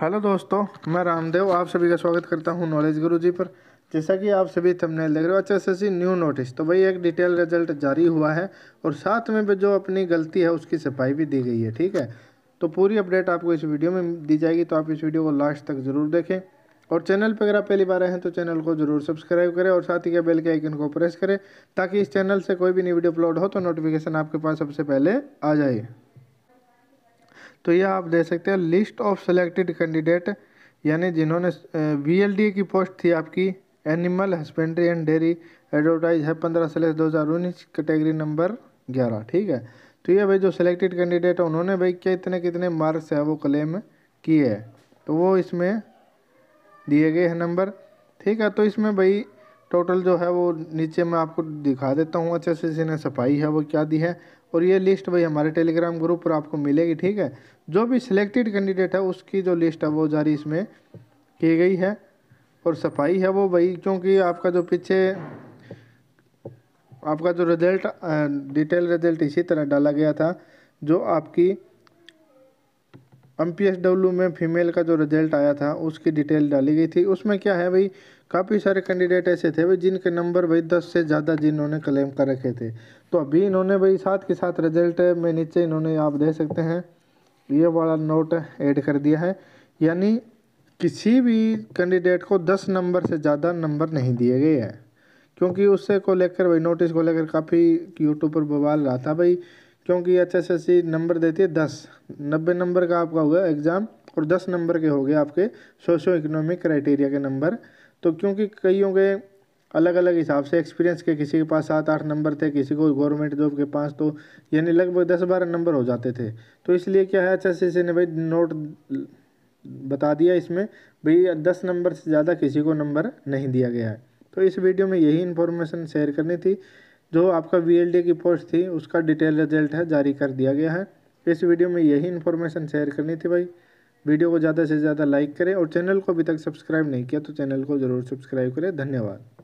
hello दोस्तों मैं रामदेव आप सभी का स्वागत करता हूं नॉलेज गुरुजी पर जैसा कि आप सभी तमने देख रहे हो अच्छा सी न्यू नोटिस तो भाई एक डिटेल रिजल्ट जारी हुआ है और साथ में भी जो अपनी गलती है उसकी सफाई भी दी गई है ठीक है तो पूरी अपडेट आपको इस वीडियो में दी जाएगी तो आप इस वीडियो को लास्ट तक ज़रूर देखें और चैनल पर अगर आप पहली बार आए हैं तो चैनल को जरूर सब्सक्राइब करें और साथ ही के बेल के आइकन को प्रेस करें ताकि इस चैनल से कोई भी नई वीडियो अपलोड हो तो नोटिफिकेशन आपके पास सबसे पहले आ जाए तो ये आप दे सकते हो लिस्ट ऑफ सेलेक्टेड कैंडिडेट यानी जिन्होंने वी की पोस्ट थी आपकी animal husbandry and dairy advertise है पंद्रह सलेस दो हज़ार उन्नीस कैटेगरी नंबर ग्यारह ठीक है तो ये भाई जो सिलेक्टेड कैंडिडेट है उन्होंने भाई क्या इतने कितने मार्क्स है वो क्लेम किए हैं तो वो इसमें दिए गए हैं नंबर ठीक है तो इसमें भाई टोटल जो है वो नीचे मैं आपको दिखा देता हूँ अच्छे से इसने सफाई है वो क्या दी है और ये लिस्ट भाई हमारे टेलीग्राम ग्रुप पर आपको मिलेगी ठीक है जो भी सिलेक्टेड कैंडिडेट है उसकी जो लिस्ट है वो जारी इसमें की गई है और सफाई है वो भाई क्योंकि आपका जो पीछे आपका जो रिजल्ट डिटेल रिजल्ट इसी तरह डाला गया था जो आपकी एम पी एस में फीमेल का जो रिजल्ट आया था उसकी डिटेल डाली गई थी उसमें क्या है भाई काफ़ी सारे कैंडिडेट ऐसे थे भाई जिनके नंबर भाई दस से ज़्यादा जिन्होंने क्लेम कर रखे थे तो अभी इन्होंने भाई साथ के साथ रिजल्ट में नीचे इन्होंने आप दे सकते हैं ये वाला नोट ऐड कर दिया है यानी किसी भी कैंडिडेट को दस नंबर से ज़्यादा नंबर नहीं दिए गए हैं क्योंकि उससे को लेकर भाई नोटिस को लेकर काफ़ी यूट्यूब पर बवाल रहा था भाई क्योंकि H S S C number देती है दस नब्बे नंबर का आपका होगा एग्ज़ाम और दस नंबर के हो गए आपके सोशो इकोनॉमिक क्राइटेरिया के नंबर तो क्योंकि कईयों के अलग अलग हिसाब से एक्सपीरियंस के किसी के पास सात आठ नंबर थे किसी को गवर्नमेंट जॉब के पास तो यानी लगभग दस बारह नंबर हो जाते थे तो इसलिए क्या है एच एस सी ने भाई नोट बता दिया इसमें भाई दस नंबर से ज़्यादा किसी को नंबर नहीं दिया गया है तो इस वीडियो में यही इन्फॉर्मेशन शेयर करनी थी जो आपका वी की पोस्ट थी उसका डिटेल रिजल्ट है जारी कर दिया गया है इस वीडियो में यही इन्फॉर्मेशन शेयर करनी थी भाई वीडियो को ज़्यादा से ज़्यादा लाइक करें और चैनल को अभी तक सब्सक्राइब नहीं किया तो चैनल को ज़रूर सब्सक्राइब करें धन्यवाद